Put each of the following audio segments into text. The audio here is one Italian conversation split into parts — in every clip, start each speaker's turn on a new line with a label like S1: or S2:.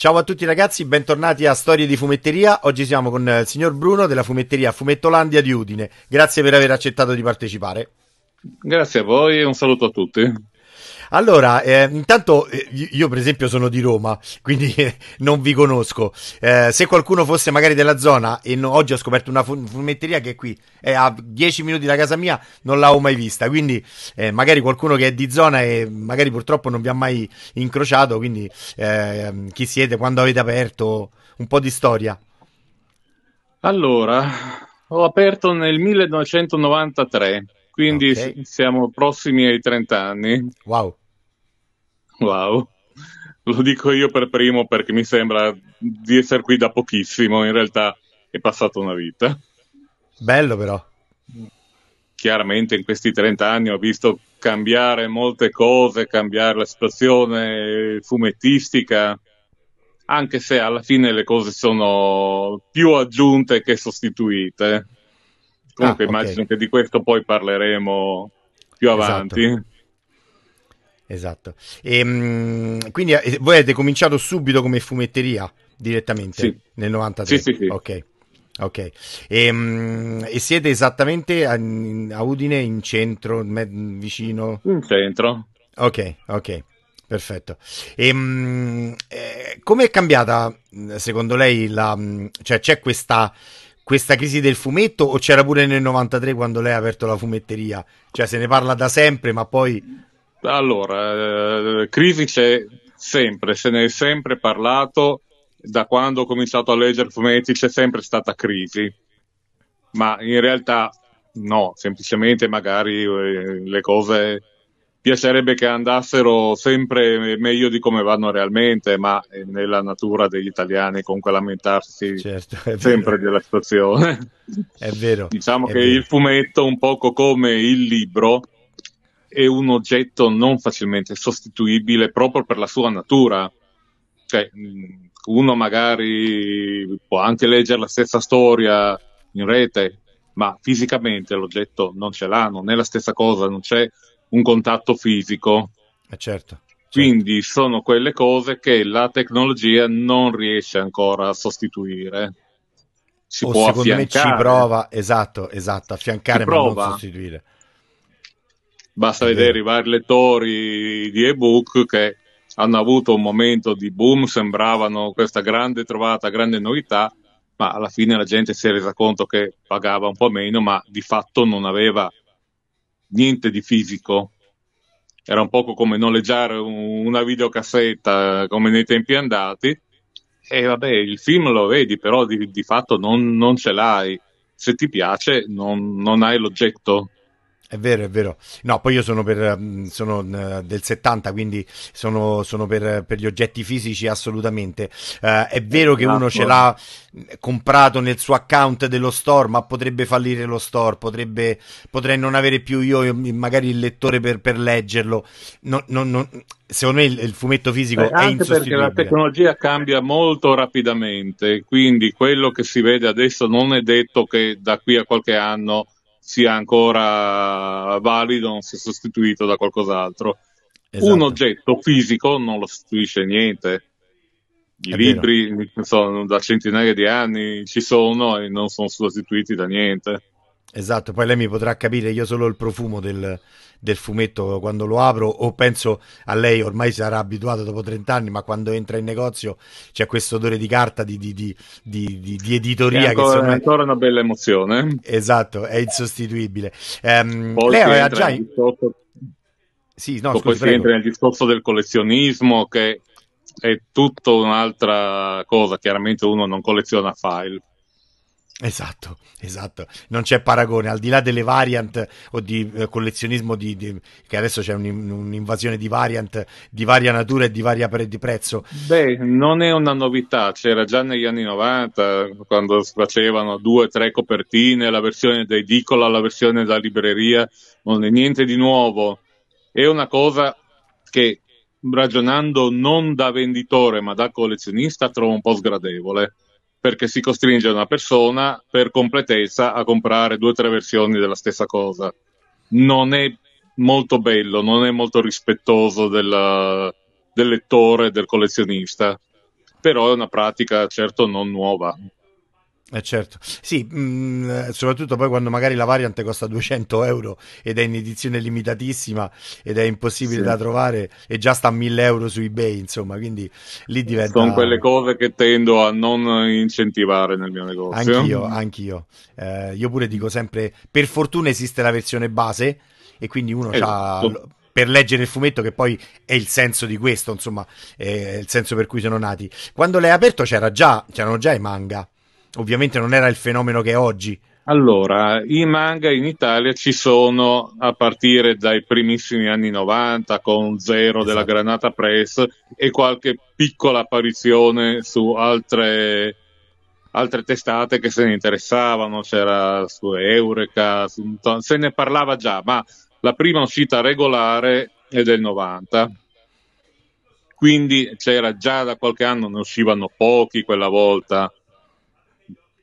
S1: Ciao a tutti ragazzi, bentornati a Storie di Fumetteria. Oggi siamo con eh, il signor Bruno della fumetteria Fumettolandia di Udine. Grazie per aver accettato di partecipare.
S2: Grazie a voi e un saluto a tutti.
S1: Allora, eh, intanto eh, io per esempio sono di Roma, quindi eh, non vi conosco. Eh, se qualcuno fosse magari della zona e no, oggi ho scoperto una fumetteria che è qui, è a 10 minuti da casa mia, non l'avevo mai vista, quindi magari qualcuno che è di zona e magari purtroppo non vi ha mai incrociato, quindi chi siete, quando avete aperto, un po' di storia.
S2: Allora, ho aperto nel 1993 quindi okay. siamo prossimi ai 30 anni. Wow. Wow. Lo dico io per primo perché mi sembra di essere qui da pochissimo, in realtà è passata una vita.
S1: Bello però.
S2: Chiaramente in questi 30 anni ho visto cambiare molte cose, cambiare la situazione fumettistica, anche se alla fine le cose sono più aggiunte che sostituite. Comunque ah, okay. immagino che di questo poi parleremo più esatto. avanti. Esatto. Esatto.
S1: E, ehm, quindi eh, voi avete cominciato subito come fumetteria direttamente sì. nel 93? Sì, sì, sì. Ok. Ok, e, ehm, mh, e, siete esattamente a, a Udine in centro, med, vicino? In centro. Ok, ok, perfetto. E, ehm, mh, eh, come è cambiata secondo lei la... cioè c'è questa, questa, crisi del fumetto o c'era pure nel 93 quando lei ha aperto la fumetteria? Cioè se ne parla da sempre ma poi
S2: allora, eh, crisi c'è sempre, se ne è sempre parlato, da quando ho cominciato a leggere fumetti c'è sempre stata crisi, ma in realtà no, semplicemente magari eh, le cose piacerebbe che andassero sempre meglio di come vanno realmente, ma nella natura degli italiani comunque lamentarsi certo, sempre della situazione. È vero. diciamo è che vero. il fumetto, un poco come il libro, è un oggetto non facilmente sostituibile proprio per la sua natura. Cioè, mm, uno magari può anche leggere la stessa storia in rete, ma fisicamente l'oggetto non ce l'ha, non è la stessa cosa, non c'è un contatto fisico. Eh certo, certo. Quindi sono quelle cose che la tecnologia non riesce ancora a sostituire.
S1: Si o può secondo affiancare. me ci prova, esatto, esatto, affiancare ci ma non sostituire.
S2: Basta vedere i vari lettori di ebook che hanno avuto un momento di boom, sembravano questa grande trovata, grande novità, ma alla fine la gente si è resa conto che pagava un po' meno, ma di fatto non aveva niente di fisico. Era un poco come noleggiare una videocassetta eh, come nei tempi andati. E vabbè, il film lo vedi, però di, di fatto non, non, ce l'hai. Se ti piace, non, non hai l'oggetto.
S1: È vero, è vero. No, poi io sono, per, mm, sono eh, del 70, quindi sono, sono per, per, gli oggetti fisici assolutamente. Eh, è vero che uno ce l'ha mm, comprato nel suo account dello store, ma potrebbe fallire lo store, potrebbe, potrei non avere più io magari il lettore per, per leggerlo. No, no, no, secondo me il, il fumetto fisico Beh, è anche perché la tecnologia
S2: cambia molto rapidamente, quindi quello che si vede adesso non è detto che da qui a qualche anno sia ancora valido, non sia sostituito da qualcos'altro. Esatto. Un oggetto fisico non lo sostituisce niente. I È libri sono da centinaia di anni ci sono e non sono sostituiti da niente.
S1: Esatto, poi lei mi potrà capire io solo il profumo del, del, fumetto quando lo apro o penso a lei ormai sarà abituata dopo 30 anni ma quando entra in negozio c'è questo odore di carta di, di, di, di editoria è ancora, che sono... è ancora una bella emozione eh? esatto, è insostituibile ehm, lei aveva già in... discorso... sì, no, poi si entra nel discorso del
S2: collezionismo che è tutta un'altra cosa chiaramente uno non colleziona file
S1: Esatto, esatto, non c'è paragone, al di là delle variant o di eh, collezionismo di, di, che adesso c'è un, un'invasione di variant di varia natura e di varia pre- di prezzo.
S2: Beh, non è una novità, c'era già negli anni 90 quando facevano due o tre copertine, la versione da edicola, la versione da libreria, non è niente di nuovo, è una cosa che ragionando non da venditore ma da collezionista trovo un po' sgradevole perché si costringe una persona per completezza a comprare due o tre versioni della stessa cosa. Non è molto bello, non è molto rispettoso della, del lettore, del collezionista, però è una pratica certo non nuova.
S1: Eh certo, sì, mh, mm, eh, soprattutto poi quando magari la variante costa 200 euro ed è in edizione limitatissima ed è impossibile sì. da trovare e già sta a 1000 euro su eBay, insomma, quindi lì diventa... Sono quelle
S2: cose che tendo a non incentivare nel mio negozio. Anch'io,
S1: anch'io. Eh, io pure dico sempre, per fortuna esiste la versione base e quindi uno esatto. ha per leggere il fumetto, che poi è il senso di questo, insomma, è il senso per cui sono nati. Quando l'hai aperto c'era già, c'erano già i manga ovviamente non era il fenomeno che è oggi. Allora,
S2: i manga in Italia ci sono a partire dai primissimi anni 90 con Zero esatto. della Granata Press e qualche piccola apparizione su altre, altre testate che se ne interessavano, c'era su Eureka, su, se ne parlava già, ma la prima uscita regolare è del 90. Quindi c'era già da qualche anno, ne uscivano pochi quella volta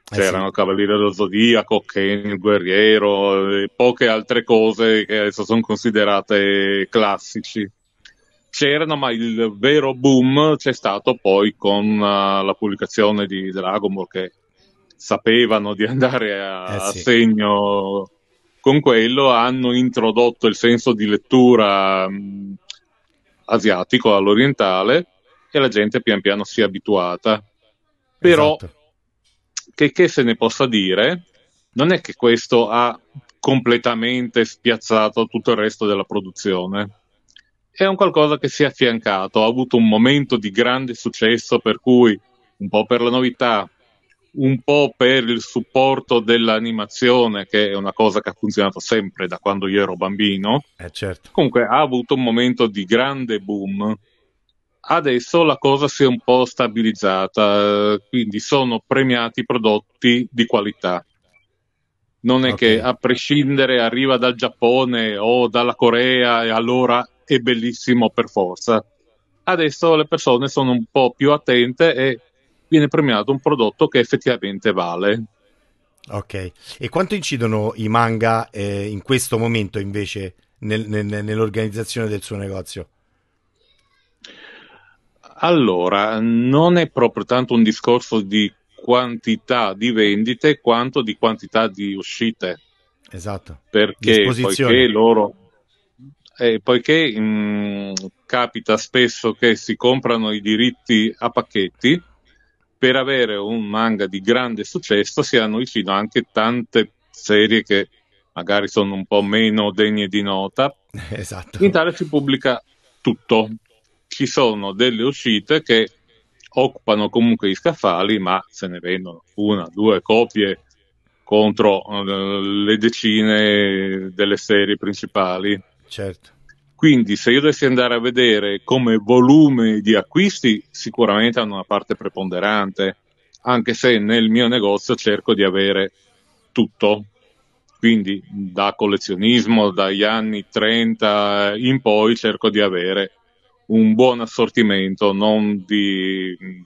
S2: C'erano eh sì. Cavaliere dello Zodiaco, Kane, il Guerriero, e poche altre cose che adesso sono considerate classici. C'erano, ma il vero boom c'è stato poi con uh, la pubblicazione di Dragon Ball che sapevano di andare a, eh sì. a segno con quello, hanno introdotto il senso di lettura mh, mm, asiatico all'orientale e la gente pian piano si è abituata. Però esatto che, che se ne possa dire, non è che questo ha completamente spiazzato tutto il resto della produzione. È un qualcosa che si è affiancato, ha avuto un momento di grande successo per cui, un po' per la novità, un po' per il supporto dell'animazione, che è una cosa che ha funzionato sempre da quando io ero bambino, eh certo. comunque ha avuto un momento di grande boom Adesso la cosa si è un po' stabilizzata, quindi sono premiati prodotti di qualità. Non è okay. che a prescindere arriva dal Giappone o dalla Corea e allora è bellissimo per forza. Adesso le persone sono un po' più attente e viene premiato un prodotto che effettivamente vale.
S1: Ok, e quanto incidono i manga eh, in questo momento invece nel, nel, nell'organizzazione del suo negozio?
S2: Allora, non è proprio tanto un discorso di quantità di vendite quanto di quantità di uscite. Esatto. Perché poiché loro eh, poiché mh, mm, capita spesso che si comprano i diritti a pacchetti per avere un manga di grande successo si hanno vicino anche tante serie che magari sono un po' meno degne di nota.
S1: Esatto.
S2: In Italia si pubblica tutto, ci sono delle uscite che occupano comunque gli scaffali, ma se ne vendono una, due copie contro eh, le decine delle serie principali. Certo. Quindi se io dovessi andare a vedere come volume di acquisti, sicuramente hanno una parte preponderante, anche se nel mio negozio cerco di avere tutto. Quindi da collezionismo, dagli anni 30 in poi, cerco di avere un buon assortimento, non di mm,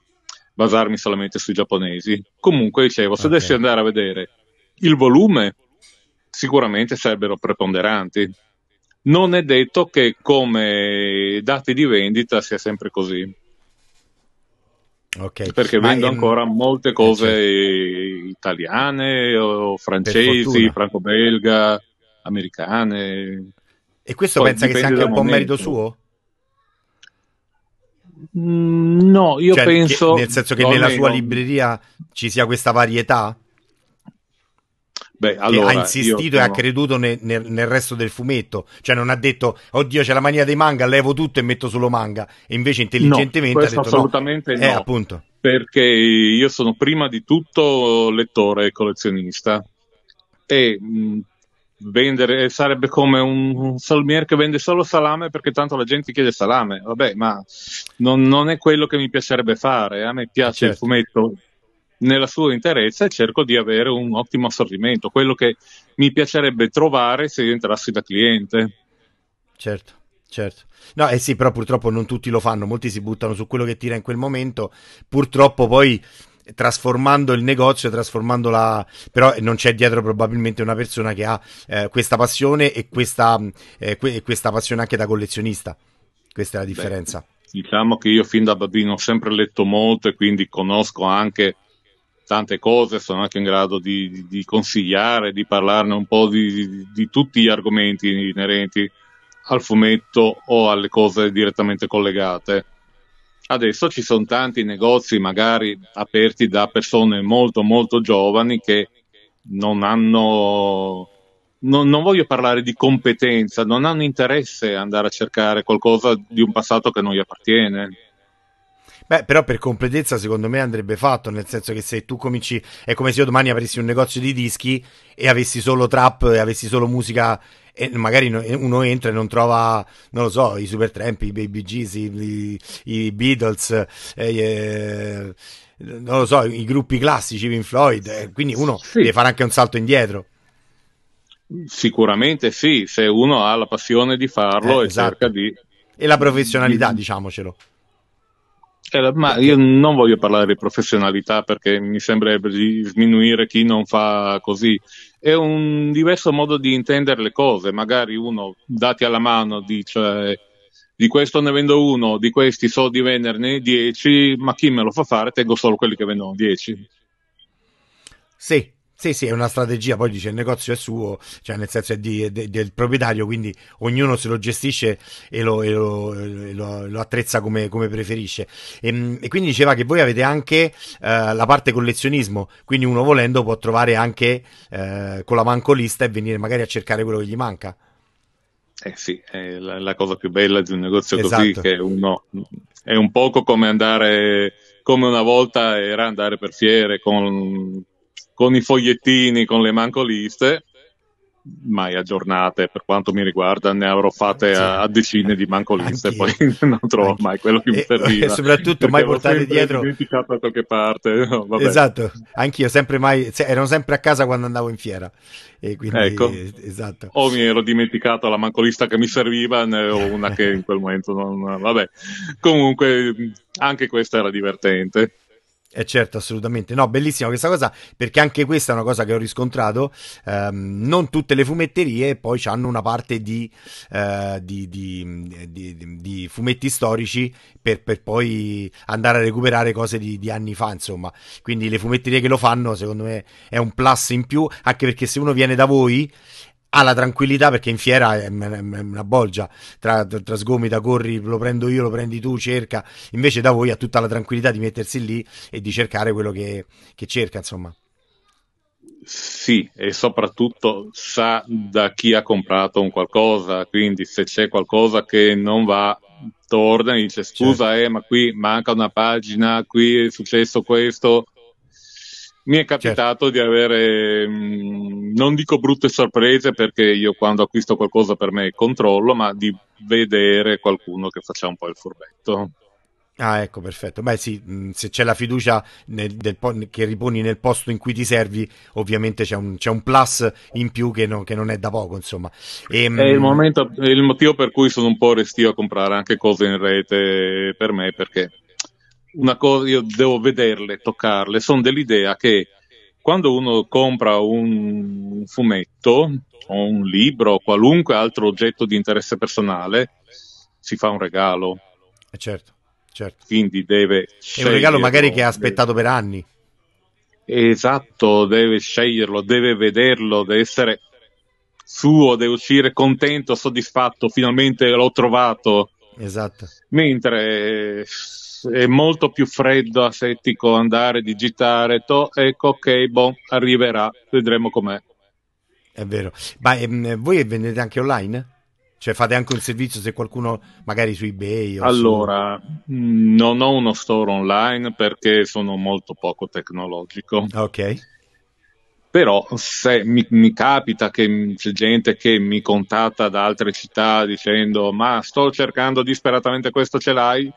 S2: basarmi solamente sui giapponesi. Comunque, dicevo, se okay. dovessi andare a vedere il volume, sicuramente sarebbero preponderanti. Non è detto che come dati di vendita sia sempre così.
S1: Okay. Perché Ma vendo è... ancora
S2: molte cose eh, certo. italiane, o francesi, franco-belga, americane. E questo Poi pensa che sia anche un po' merito
S1: suo? Mm, no, io cioè, penso. Che, nel senso che no, nella sua libreria ci sia questa varietà? Beh, allora, ha insistito e sono... ha creduto nel, nel, nel, resto del fumetto, cioè non ha detto oddio c'è la mania dei manga, levo tutto e metto solo manga, e invece intelligentemente no, ha detto assolutamente eh, no, no. Eh, appunto.
S2: perché io sono prima di tutto lettore e collezionista e mh, mm, vendere, eh, sarebbe come un, un che vende solo salame perché tanto la gente chiede salame. Vabbè, ma non, non è quello che mi piacerebbe fare. A me piace certo. il fumetto nella sua interezza e cerco di avere un ottimo assortimento, quello che mi piacerebbe trovare se io entrassi da cliente.
S1: Certo. Certo, no, eh sì, però purtroppo non tutti lo fanno, molti si buttano su quello che tira in quel momento. Purtroppo poi trasformando il negozio, trasformando la... però non c'è dietro probabilmente una persona che ha eh, questa passione e questa, mm, eh, que- questa, passione anche da collezionista. Questa è la differenza. Beh,
S2: diciamo che io fin da bambino ho sempre letto molto e quindi conosco anche tante cose, sono anche in grado di, di consigliare, di parlarne un po' di, di tutti gli argomenti inerenti al fumetto o alle cose direttamente collegate Adesso ci sono tanti negozi magari aperti da persone molto molto giovani che non hanno, non, non voglio parlare di competenza, non hanno interesse ad andare a cercare qualcosa di un passato che non gli appartiene.
S1: Beh, però per completezza secondo me andrebbe fatto, nel senso che se tu cominci, è come se io domani avessi un negozio di dischi e avessi solo trap e avessi solo musica e magari uno entra e non trova, non lo so, i Super Tramp, i Baby Gees, i, i Beatles, eh, eh, non lo so, i gruppi classici, Pink Floyd, eh, quindi uno sì. deve fare anche un salto indietro.
S2: Sicuramente sì, se uno ha la passione di farlo eh, e esatto. cerca di...
S1: E la professionalità, diciamocelo.
S2: Cioè, ma io non voglio parlare di professionalità perché mi sembrerebbe di sminuire chi non fa così. È un diverso modo di intendere le cose. Magari uno, dati alla mano, dice di questo ne vendo uno, di questi so di venderne dieci, ma chi me lo fa fare? Tengo solo quelli che vendono dieci.
S1: Sì, sì, sì, è una strategia, poi dice il negozio è suo, cioè nel senso è, di, è del proprietario, quindi ognuno se lo gestisce e lo, e lo, e lo, lo attrezza come, come preferisce. E, ehm, e, quindi diceva che voi avete anche eh, la parte collezionismo, quindi uno volendo può trovare anche eh, con la mancolista e venire magari a cercare quello che gli manca.
S2: Eh sì, è la, la cosa più bella di un negozio esatto. così che uno è un poco come andare come una volta era andare per fiere con con i fogliettini, con le mancoliste, mai aggiornate per quanto mi riguarda ne avrò fatte a, a decine di mancoliste poi non trovo mai quello che mi serviva e soprattutto mai portate dietro dimenticato da qualche parte no, esatto
S1: anch'io sempre mai ero sempre a casa quando andavo in fiera
S2: e quindi ecco. esatto o mi ero dimenticato la mancolista che mi serviva o una che in quel momento non vabbè comunque anche questa era divertente
S1: eh certo, assolutamente. No, bellissima questa cosa, perché anche questa è una cosa che ho riscontrato. Ehm, non tutte le fumetterie poi hanno una parte di, eh, di, di, di fumetti storici per, per, poi andare a recuperare cose di, anni fa, insomma. Quindi le fumetterie che lo fanno, secondo me, è un plus in più, anche perché se uno viene da voi ha la tranquillità perché in fiera è una bolgia tra, tra sgomita, corri, lo prendo io, lo prendi tu, cerca invece da voi ha tutta la tranquillità di mettersi lì e di cercare quello che, che cerca insomma
S2: sì, e soprattutto sa da chi ha comprato un qualcosa, quindi se c'è qualcosa che non va, torna e dice scusa, certo. eh, ma qui manca una pagina, qui è successo questo, mi è capitato certo. di avere, mm, non dico brutte sorprese perché io quando acquisto qualcosa per me controllo, ma di vedere qualcuno che faccia un po' il furbetto.
S1: Ah, ecco, perfetto. Beh, sì, mm, se c'è la fiducia nel, del, che riponi nel posto in cui ti servi, ovviamente c'è un, c'è un plus in più che, no, che, non è da poco, insomma. E, ehm, è, il momento,
S2: è il motivo per cui sono un po' restio a comprare anche cose in rete per me, perché una cosa, io devo vederle, toccarle, sono dell'idea che quando uno compra un fumetto o un libro o qualunque altro oggetto di interesse personale, si fa un regalo.
S1: Eh certo, certo.
S2: Quindi deve... È un regalo magari che ha aspettato per anni. Esatto, deve sceglierlo, deve vederlo, deve essere suo, deve uscire contento, soddisfatto, finalmente l'ho trovato. Esatto. Mentre è molto più freddo, asettico andare, digitare, to, ecco ok, boh, arriverà, vedremo com'è.
S1: È vero, ma ehm, voi vendete anche online? Cioè fate anche un servizio se qualcuno magari su eBay o Allora,
S2: su... non ho uno store online perché sono molto poco tecnologico.
S1: Ok
S2: però se mi, mi, capita che c'è gente che mi contatta da altre città dicendo ma sto cercando disperatamente questo ce l'hai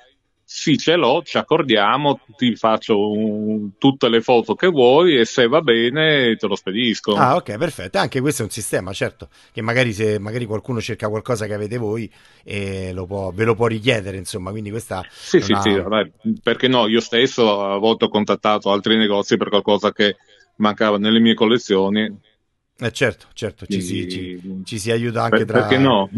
S2: sì ce l'ho, ci accordiamo, ti faccio un, tutte le foto che vuoi e se va bene te lo spedisco. Ah
S1: ok, perfetto, anche questo è un sistema, certo, che magari se magari qualcuno cerca qualcosa che avete voi e eh, lo può, ve lo può richiedere, insomma, quindi questa... Sì, sì, ha... sì, vabbè,
S2: perché no, io stesso a volte ho contattato altri negozi per qualcosa che mancava nelle mie collezioni.
S1: Eh certo, certo, ci, e... si, ci, ci si aiuta anche per, tra... Perché no?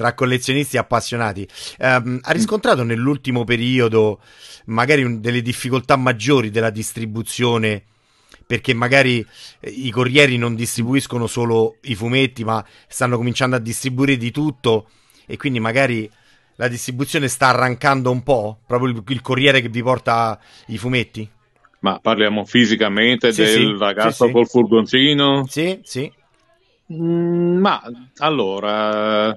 S1: tra collezionisti e appassionati. Um, ha riscontrato nell'ultimo periodo magari un, delle difficoltà maggiori della distribuzione? Perché magari eh, i corrieri non distribuiscono solo i fumetti, ma stanno cominciando a distribuire di tutto e quindi magari la distribuzione sta arrancando un po'? Proprio il, il corriere che vi porta i fumetti?
S2: Ma parliamo fisicamente sì, del sì, ragazzo sì, col furgoncino? Sì, sì.
S1: Mm, ma
S2: allora,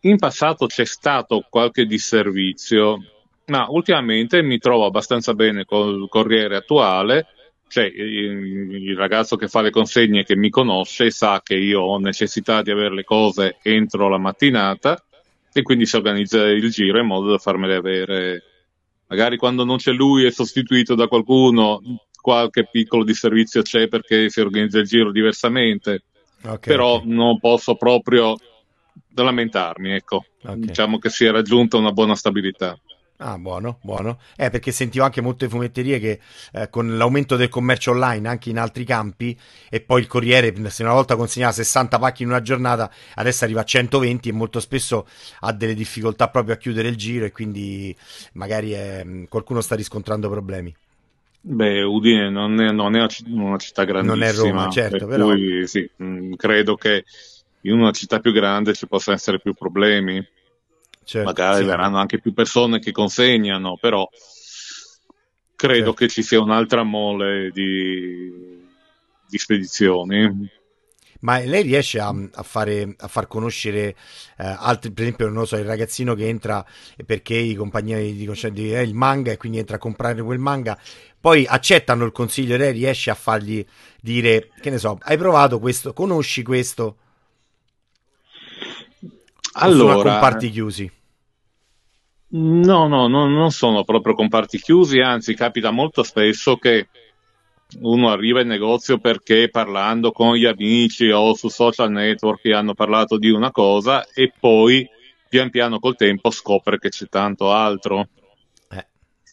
S2: in passato c'è stato qualche disservizio, ma ultimamente mi trovo abbastanza bene col Corriere attuale. Cioè, il ragazzo che fa le consegne che mi conosce sa che io ho necessità di avere le cose entro la mattinata e quindi si organizza il giro in modo da farmele avere magari quando non c'è lui è sostituito da qualcuno qualche piccolo disservizio c'è perché si organizza il giro diversamente okay, però okay. non posso proprio da lamentarmi, ecco. Okay. Diciamo che si è raggiunta una buona stabilità.
S1: Ah, buono, buono. Eh, perché sentivo anche molte fumetterie che eh, con l'aumento del commercio online anche in altri campi e poi il Corriere, se una volta consegnava 60 pacchi in una giornata, adesso arriva a 120 e molto spesso ha delle difficoltà proprio a chiudere il giro e quindi magari eh, qualcuno sta riscontrando problemi.
S2: Beh, Udine non è, non è una città grandissima. Non è Roma, certo, per però... Cui, sì, mm, credo che in una città più grande ci possono essere più problemi, certo, magari sì. verranno anche più persone che consegnano, però credo certo. che ci sia un'altra mole di, di spedizioni.
S1: Ma lei riesce a, a, fare, a far conoscere eh, altri, per esempio, non so, il ragazzino che entra perché i compagni dicono c'è di, eh, il manga e quindi entra a comprare quel manga, poi accettano il consiglio lei riesce a fargli dire, che ne so, hai provato questo, conosci questo? Allora, comparti chiusi. No,
S2: no, no, non sono proprio comparti chiusi, anzi capita molto spesso che uno arriva in negozio perché parlando con gli amici o su social network hanno parlato di una cosa e poi pian piano col tempo scopre che c'è tanto altro.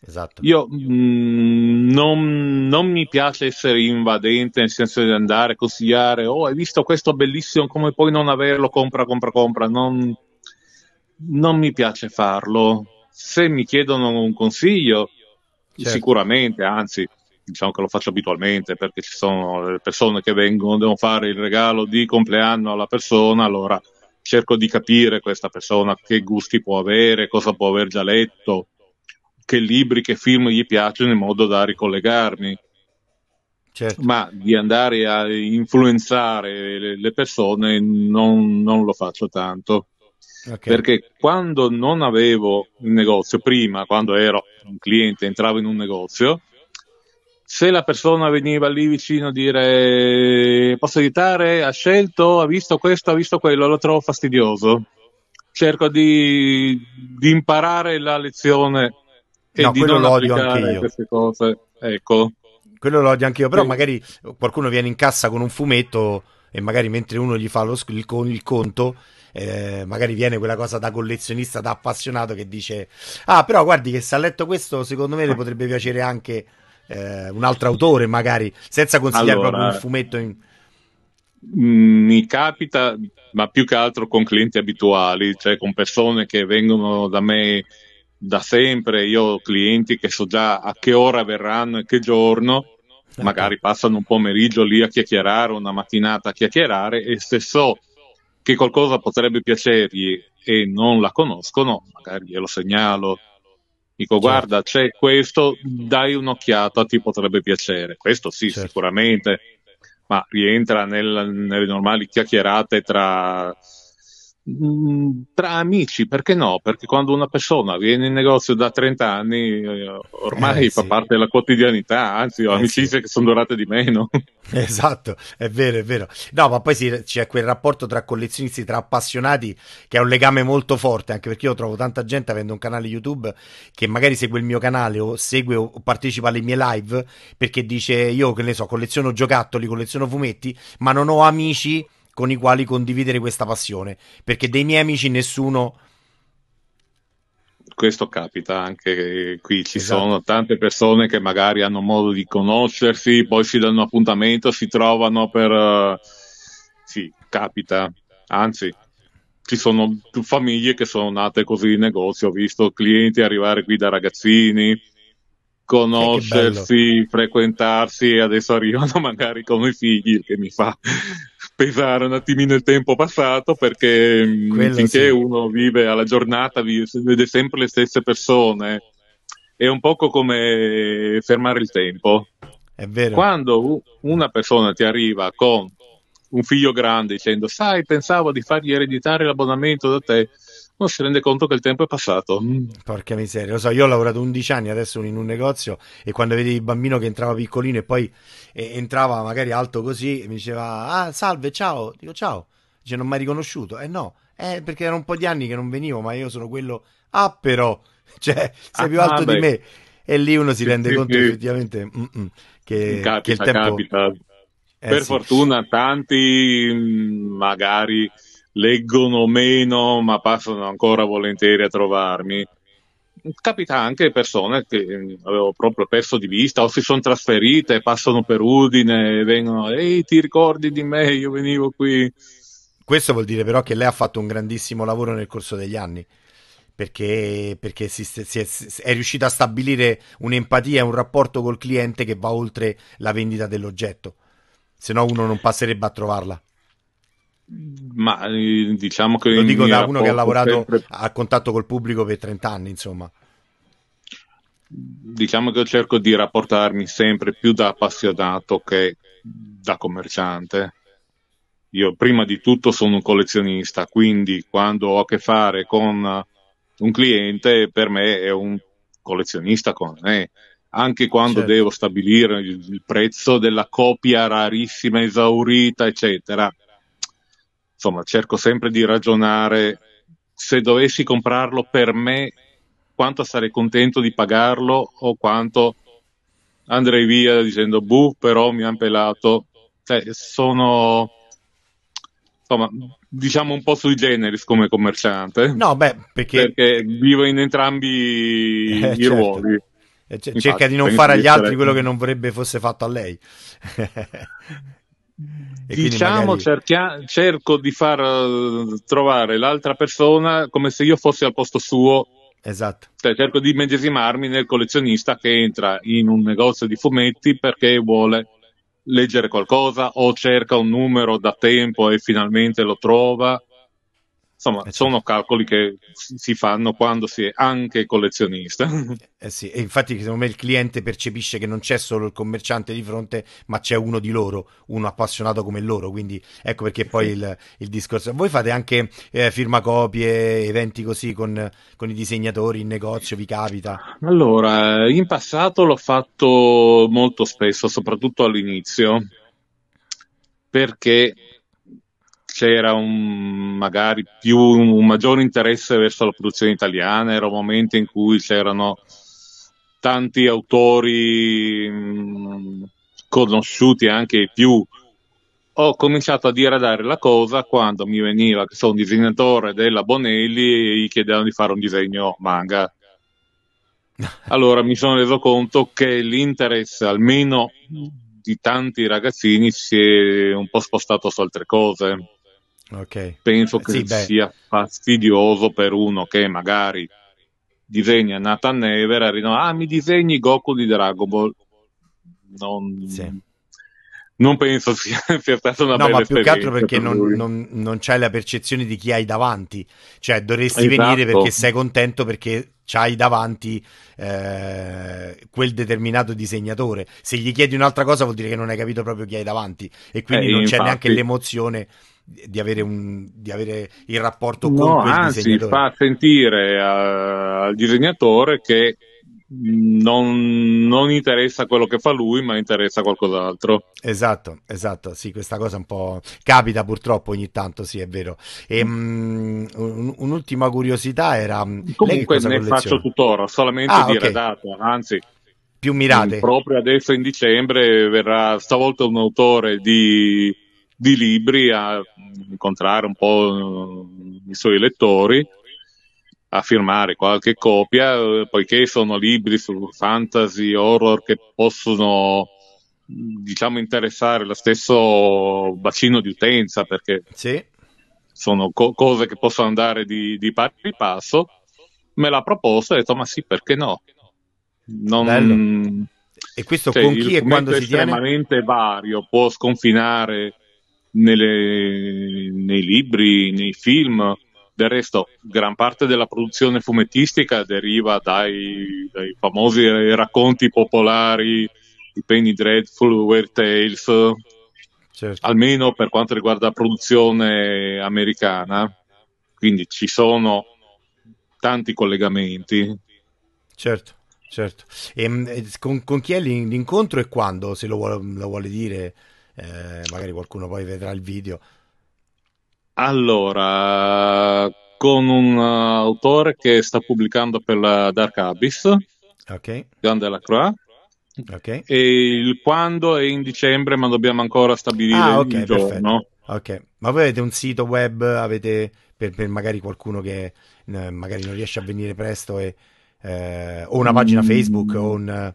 S2: Esatto. Io mh, mm, non, non, mi piace essere invadente nel senso di andare a consigliare, oh hai visto questo bellissimo, come puoi non averlo, compra, compra, compra. Non, non mi piace farlo. Se mi chiedono un consiglio, certo. sicuramente, anzi, diciamo che lo faccio abitualmente perché ci sono le persone che vengono, devono fare il regalo di compleanno alla persona, allora cerco di capire questa persona che gusti può avere, cosa può aver già letto che libri, che film gli piacciono in modo da ricollegarmi. Certo. Ma di andare a influenzare le persone non, non lo faccio tanto. Okay. Perché quando non avevo il negozio, prima, quando ero un cliente, entravo in un negozio, se la persona veniva lì vicino a dire posso aiutare, ha scelto, ha visto questo, ha visto quello, lo trovo fastidioso. Cerco di, di imparare la lezione
S1: e no, di quello lo odio anche io. queste cose. Ecco. Quello l'odio anche io, però sì. magari qualcuno viene in cassa con un fumetto e magari mentre uno gli fa lo, il, il conto eh, magari viene quella cosa da collezionista, da appassionato che dice: Ah, però guardi che se ha letto questo, secondo me le ah. potrebbe piacere anche eh, un altro autore, magari senza consigliare allora, proprio un fumetto. In...
S2: Mm, mi capita, ma più che altro con clienti abituali, cioè con persone che vengono da me da sempre, io ho clienti che so già a che ora verranno e che giorno, certo. magari passano un pomeriggio lì a chiacchierare, una mattinata a chiacchierare e se so che qualcosa potrebbe piacergli e non la conoscono, magari glielo segnalo. Dico, certo. guarda, c'è questo, dai un'occhiata, ti potrebbe piacere. Questo sì, certo. sicuramente, ma rientra nel, nelle normali chiacchierate tra Mm, tra amici, perché no? Perché quando una persona viene in negozio da 30 anni, eh, ormai eh, fa sì. parte della quotidianità, anzi, ho eh, amicizie sì. che sono durate di meno.
S1: Esatto, è vero, è vero. No, ma poi sì, c'è quel rapporto tra collezionisti, tra appassionati, che è un legame molto forte, anche perché io trovo tanta gente avendo un canale YouTube che magari segue il mio canale o segue o partecipa alle mie live perché dice io che ne so, colleziono giocattoli, colleziono fumetti, ma non ho amici con i quali condividere questa passione, perché dei miei amici nessuno...
S2: Questo capita anche qui, ci esatto. sono tante persone che magari hanno modo di conoscersi, poi si danno appuntamento, si trovano per... Eh, sì, capita, anzi, ci sono famiglie che sono nate così in negozio, ho visto clienti arrivare qui da ragazzini, conoscersi, frequentarsi e adesso arrivano magari con i figli che mi fa pesare un attimino il tempo passato perché mm, Quello finché sì. uno vive alla giornata vede sempre le stesse persone è un poco come fermare il tempo è vero quando una persona ti arriva con un figlio grande dicendo sai pensavo di fargli ereditare l'abbonamento da te non si rende conto che il tempo è passato. Mm,
S1: porca miseria, lo so, io ho lavorato 11 anni adesso in un negozio e quando vedevi il bambino che entrava piccolino e poi eh, entrava magari alto così e mi diceva "Ah, salve, ciao". Dico "Ciao". Dice "Non mi hai riconosciuto?". Eh no, eh, perché erano un po' di anni che non venivo, ma io sono quello Ah, però, cioè, sei ah, più alto ah, di me. E lì uno si sì, rende sì, conto sì. effettivamente che, capita, che, il tempo capita.
S2: Eh, per fortuna tanti magari leggono meno ma passano ancora volentieri a trovarmi. Capita anche persone che avevo proprio perso di vista o si sono trasferite, passano per
S1: Udine e vengono, ehi ti ricordi di me, io venivo qui. Questo vuol dire però che lei ha fatto un grandissimo lavoro nel corso degli anni perché, perché si, si è, è riuscita a stabilire un'empatia e un rapporto col cliente che va oltre la vendita dell'oggetto, se no uno non passerebbe a trovarla.
S2: Ma eh, diciamo che. Lo dico da uno che ha lavorato
S1: sempre... a contatto col pubblico per 30 anni, insomma.
S2: Diciamo che io cerco di rapportarmi sempre più da appassionato che da commerciante. Io prima di tutto sono un collezionista, quindi quando ho a che fare con un cliente, per me è un collezionista come me anche quando certo. devo stabilire il prezzo della copia rarissima, esaurita, eccetera insomma, cerco sempre di ragionare se dovessi comprarlo per me, quanto sarei contento di pagarlo o quanto andrei via dicendo buh, però mi hanno pelato. Cioè, sono insomma, diciamo un po' sui generis come commerciante. No, beh, perché, perché vivo in entrambi eh, i certo. ruoli. Eh, c- cerca di non fare agli altri quello che
S1: non vorrebbe fosse fatto a lei. E diciamo, magari...
S2: cerchia- cerco di far eh, trovare l'altra persona come se io fossi al posto suo. Esatto. Cioè, cerco di medesimarmi nel collezionista che entra in un negozio di fumetti perché vuole leggere qualcosa o cerca un numero da tempo e finalmente lo trova Insomma, eh, sono calcoli che si fanno quando si è anche collezionista.
S1: Eh sì, e infatti secondo me il cliente percepisce che non c'è solo il commerciante di fronte, ma c'è uno di loro, uno appassionato come loro, quindi ecco perché poi il, il discorso... Voi fate anche eh, firmacopie, eventi così con, con i disegnatori in negozio, vi capita?
S2: Allora, in passato l'ho fatto molto spesso, soprattutto all'inizio, perché c'era un, magari più, un maggiore interesse verso la produzione italiana, era un momento in cui c'erano tanti autori mh, mm, conosciuti anche più. Ho cominciato a diradare la cosa quando mi veniva che sono un disegnatore della Bonelli e gli chiedevano di fare un disegno manga. Allora mi sono reso conto che l'interesse, almeno di tanti ragazzini, si è un po' spostato su altre cose. Okay. Penso che sì, sia fastidioso per uno che magari disegna Nathan Never e arriva, ah mi disegni Goku di Dragon Ball. Non, sì. non penso sia, sia, stata una no, bella ma più che altro perché per non,
S1: non, non, c'hai la percezione di chi hai davanti. Cioè dovresti esatto. venire perché sei contento perché c'hai davanti eh, quel determinato disegnatore. Se gli chiedi un'altra cosa vuol dire che non hai capito proprio chi hai davanti e quindi eh, non infatti. c'è neanche l'emozione di avere, un, di avere il rapporto no, con quel anzi, disegnatore. fa
S2: sentire a, al disegnatore che mm, non, non, interessa quello che fa lui, ma interessa qualcos'altro.
S1: Esatto, esatto, sì, questa cosa un po' capita purtroppo ogni tanto, sì, è vero. E, um, un'ultima curiosità era... Comunque ne faccio
S2: tuttora, solamente ah, dire okay. data, anzi... Più mirate. Proprio adesso in dicembre verrà stavolta un autore di di libri a mm, incontrare un po' mm, i suoi lettori, a firmare qualche copia, eh, poiché sono libri su fantasy, horror che possono mm, diciamo interessare lo stesso bacino di utenza perché sì. sono co- cose che possono andare di, di pari passo me l'ha proposto e ho detto ma sì perché no non, e questo cioè, con chi e quando si tiene estremamente vario può sconfinare nelle, nei libri, nei film. Del resto, gran parte della produzione fumettistica deriva dai, dai famosi racconti popolari, i Penny Dreadful, Weird Tales, certo. almeno per quanto riguarda la produzione americana. Quindi ci sono tanti collegamenti.
S1: Certo, certo. E, ehm, eh, con, con chi è l'incontro e quando, se lo vuole, lo vuole dire? eh, magari qualcuno poi vedrà il video.
S2: Allora, con un eh, autore che sta pubblicando per la Dark Abyss, okay. Gian Delacroix, okay. e il quando è in dicembre, ma dobbiamo ancora stabilire ah, okay, il giorno.
S1: Ok, ma voi avete un sito web, avete per, per magari qualcuno che eh, magari non riesce a venire presto e, eh, o una pagina mm. Facebook o un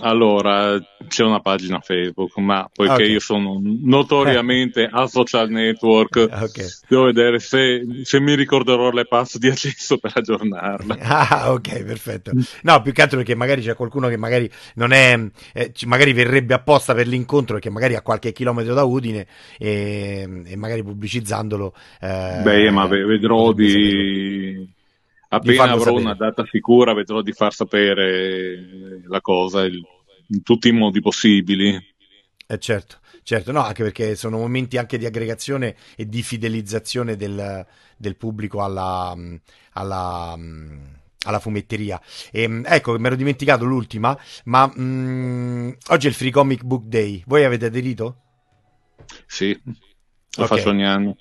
S2: allora, c'è una pagina Facebook, ma poiché okay. io sono notoriamente a social network, okay. devo vedere se, se, mi ricorderò le pass di accesso per aggiornarla.
S1: Ah, ok, perfetto. No, più che altro perché magari c'è qualcuno che magari non è, eh, magari verrebbe apposta per l'incontro perché magari a qualche chilometro da Udine e, ehm, e magari pubblicizzandolo. Eh, Beh, ma
S2: vedrò di
S1: Appena avrò sapere. una
S2: data sicura vedrò di far sapere eh, la cosa il, in tutti i modi possibili.
S1: Eh certo, certo, no, anche perché sono momenti anche di aggregazione e di fidelizzazione del, del pubblico alla, alla alla fumetteria. E, ehm, ecco, mi ero dimenticato l'ultima, ma mh, mm, oggi è il Free Comic Book Day. Voi avete aderito?
S2: Sì, lo okay. faccio ogni anno.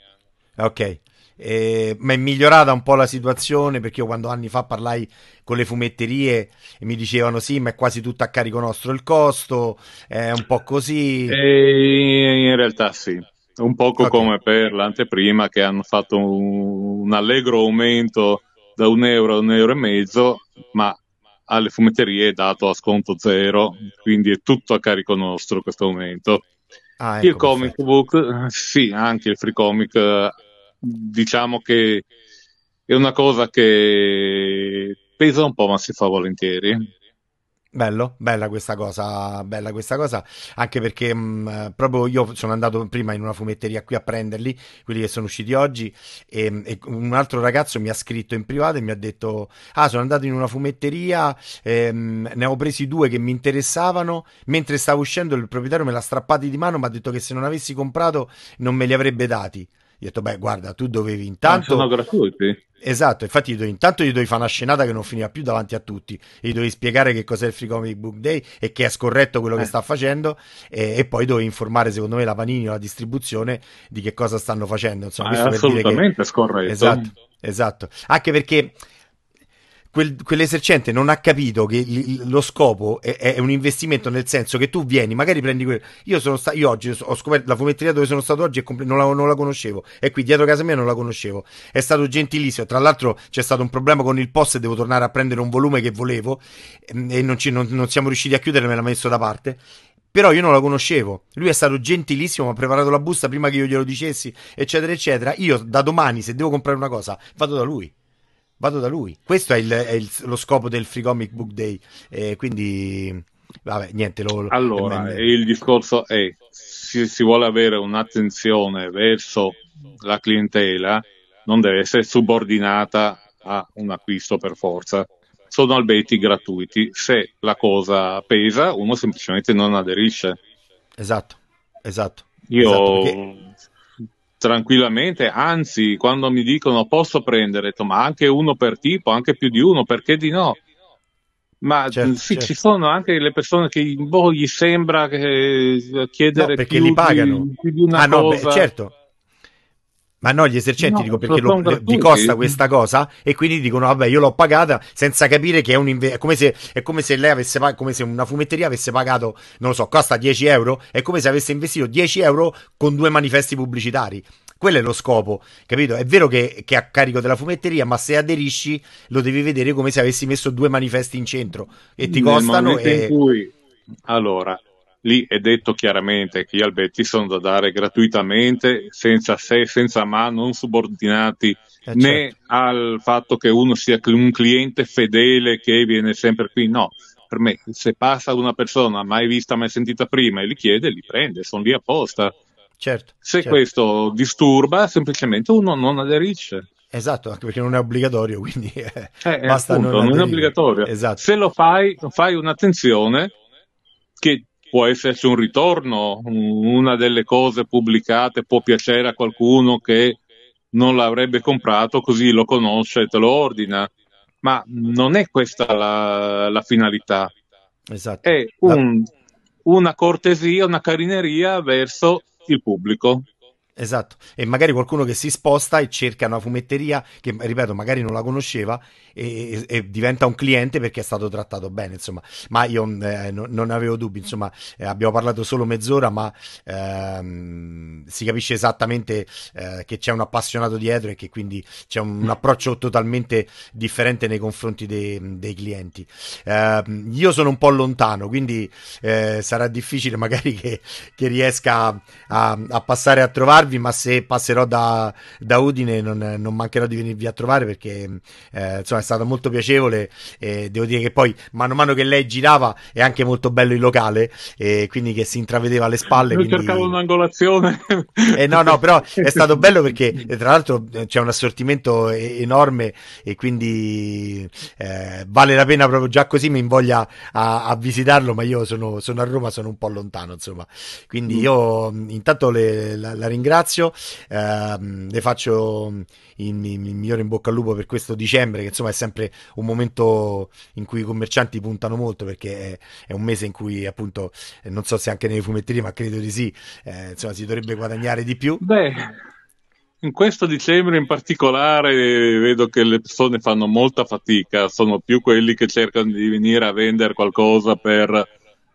S1: Ok, eh, ma è migliorata un po' la situazione perché io quando anni fa parlai con le fumetterie e mi dicevano sì ma è quasi tutto a carico nostro il costo, è un po' così.
S2: E in realtà sì, un poco okay. come per l'anteprima che hanno fatto un, un allegro aumento da un euro a un euro e mezzo, ma alle fumetterie è dato a sconto zero, quindi è tutto a carico nostro questo aumento Ah, ecco, il comic perfetto. book, sì, anche il free comic diciamo che è una cosa che pesa un po', ma si fa volentieri.
S1: Bello, bella questa cosa, bella questa cosa, anche perché mh, mm, proprio io sono andato prima in una fumetteria qui a prenderli, quelli che sono usciti oggi, e, e un altro ragazzo mi ha scritto in privato e mi ha detto, ah sono andato in una fumetteria, ehm, ne ho presi due che mi interessavano, mentre stavo uscendo il proprietario me l'ha strappati di mano, mi ha detto che se non avessi comprato non me li avrebbe dati. Gli ho detto, beh, guarda, tu dovevi ah, intanto... Non sono
S2: gratuiti.
S1: Esatto, infatti do, intanto gli dovevi fare una scenata che non finiva più davanti a tutti, gli dovevi spiegare che cos'è il Free Comic Book Day e che è scorretto quello eh. che sta facendo e, e, poi dovevi informare secondo me la Panini o la distribuzione di che cosa stanno facendo. Insomma, Ma è assolutamente per dire che... scorretto. Esatto, esatto, anche perché quel, quell'esercente non ha capito che l- lo scopo è, è, un investimento nel senso che tu vieni, magari prendi quello. Io, sono sta- io oggi ho scoperto la fumetteria dove sono stato oggi compl- non, la, non, la, conoscevo, è qui dietro casa mia non la conoscevo. È stato gentilissimo. Tra l'altro c'è stato un problema con il post e devo tornare a prendere un volume che volevo mm, e non, ci, non, non siamo riusciti a chiudere, me l'ha messo da parte però io non la conoscevo. Lui è stato gentilissimo, mi ha preparato la busta prima che io glielo dicessi, eccetera, eccetera. Io da domani, se devo comprare una cosa, vado da lui vado da lui. Questo è, il, è il, lo scopo del Free Comic Book Day. Eh, quindi, vabbè, niente. Lo, allora, eh,
S2: il discorso è: se si vuole avere un'attenzione verso la clientela, non deve essere subordinata a un acquisto per forza. Sono albetti gratuiti. Se la cosa pesa, uno semplicemente non aderisce.
S1: Esatto, esatto.
S2: Io esatto, perché tranquillamente, anzi quando mi dicono posso prendere, ma anche uno per tipo, anche più di uno, perché di no? Ma certo, mm, sì, certo. ci sono anche le persone che boh, gli sembra che eh,
S1: chiedere no, perché più, li pagano. Di, più di una ah, cosa. No, beh, certo. Ma no, gli esercenti no, dico perché lo, le, vi costa questa cosa e quindi dicono vabbè io l'ho pagata senza capire che è un inve- è come se, è come se lei avesse pag- come se una fumetteria avesse pagato, non lo so, costa 10 euro, è come se avesse investito 10 euro con due manifesti pubblicitari. Quello è lo scopo, capito? È vero che, che è a carico della fumetteria, ma se aderisci lo devi vedere come se avessi messo due manifesti in centro e ti costano. E... In
S2: cui... Allora, lì è detto chiaramente che gli albetti sono da dare gratuitamente, senza se, senza ma, non subordinati eh certo. né al fatto che uno sia un cliente fedele che viene sempre qui, no. Per me, se passa una persona mai vista, mai sentita prima e li chiede, li prende, sono lì apposta. Certo, se certo. questo disturba, semplicemente uno non aderisce.
S1: Esatto, anche perché non è obbligatorio, quindi eh, eh,
S2: eh basta appunto, non, non, è obbligatorio. Esatto. Se lo fai, fai un'attenzione che può esserci un ritorno, una delle cose pubblicate può piacere a qualcuno che non l'avrebbe comprato, così lo conosce e te lo ordina, ma non è questa la, la finalità. Esatto. È un, una cortesia, una carineria verso il pubblico.
S1: Esatto, e magari qualcuno che si sposta e cerca una fumetteria che, ripeto, magari non la conosceva e, e, e diventa un cliente perché è stato trattato bene, insomma, ma io mm, eh, no, non avevo dubbi, insomma, eh, abbiamo parlato solo mezz'ora, ma ehm, si capisce esattamente eh, che c'è un appassionato dietro e che quindi c'è un, un mm. approccio totalmente differente nei confronti dei, dei clienti. Ehm, io sono un po' lontano, quindi eh, sarà difficile magari che, che riesca a, a passare a trovarvi salutarvi, ma se passerò da, da Udine non, non, mancherò di venirvi a trovare perché eh, insomma è stato molto piacevole e devo dire che poi mano a mano che lei girava è anche molto bello il locale e quindi che si intravedeva alle spalle. Io quindi... cercavo un'angolazione. Eh, no, no, però è stato bello perché eh, tra l'altro eh, c'è un assortimento enorme e quindi eh, vale la pena proprio già così mi invoglia a, a visitarlo, ma io sono, sono, a Roma, sono un po' lontano insomma. Quindi mm. io mm, intanto le, la, la ringrazio ringrazio, eh, le faccio mm, il, migliore in bocca al lupo per questo dicembre, che insomma è sempre un momento in cui i commercianti puntano molto perché è, è un mese in cui appunto, eh, non so se anche nelle fumetterie, ma credo di sì, eh, insomma si dovrebbe guadagnare di più. Beh. In questo dicembre
S2: in particolare vedo che le persone fanno molta fatica, sono più quelli che cercano di venire a vendere qualcosa per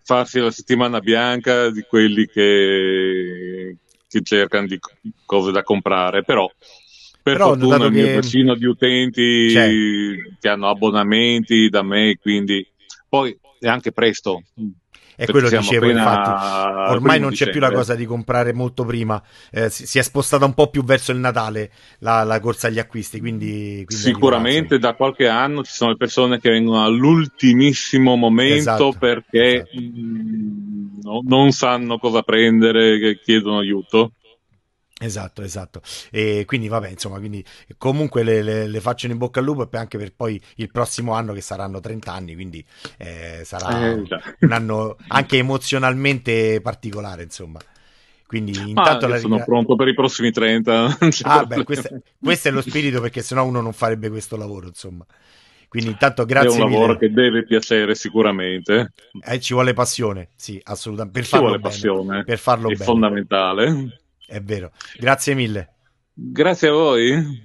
S2: farsi la settimana bianca di quelli che, che cercano di cose da comprare, però per però fortuna il mio che... bacino di utenti C'è. Cioè. che hanno abbonamenti da me, quindi poi è anche presto.
S1: È quello che dicevo, infatti. Ormai non dicembre. c'è più la cosa di comprare molto prima, eh, si, si, è spostata un po' più verso il Natale la, la corsa agli acquisti. Quindi, quindi Sicuramente
S2: da qualche anno ci sono le persone che vengono all'ultimissimo momento esatto, perché esatto. Mh, mm, no, non sanno cosa prendere, chiedono aiuto.
S1: Esatto, esatto. E quindi vabbè, insomma, quindi comunque le, le, le faccio in bocca al lupo anche per poi il prossimo anno che saranno 30 anni, quindi eh, sarà eh, un anno anche emozionalmente particolare, insomma.
S2: Quindi intanto la... sono pronto per i prossimi 30. Ah, beh, questo,
S1: questo, è lo spirito perché sennò uno non farebbe questo lavoro, insomma. Quindi intanto grazie mille. È un lavoro mille. che
S2: deve piacere sicuramente.
S1: Eh, ci vuole passione, sì, assolutamente. Per ci vuole bene, passione.
S2: Per farlo è bene. È fondamentale.
S1: È vero. Grazie mille.
S2: Grazie a voi.